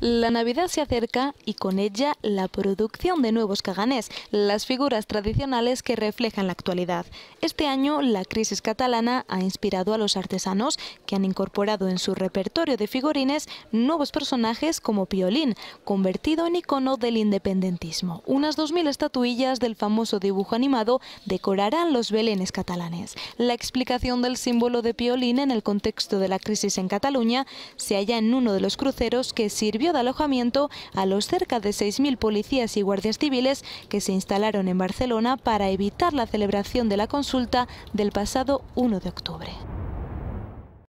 La Navidad se acerca y con ella la producción de nuevos caganés, las figuras tradicionales que reflejan la actualidad. Este año la crisis catalana ha inspirado a los artesanos que han incorporado en su repertorio de figurines nuevos personajes como Piolín, convertido en icono del independentismo. Unas 2.000 estatuillas del famoso dibujo animado decorarán los belenes catalanes. La explicación del símbolo de Piolín en el contexto de la crisis en Cataluña se halla en uno de los cruceros que sirvió de alojamiento a los cerca de 6.000 policías y guardias civiles que se instalaron en Barcelona para evitar la celebración de la consulta del pasado 1 de octubre.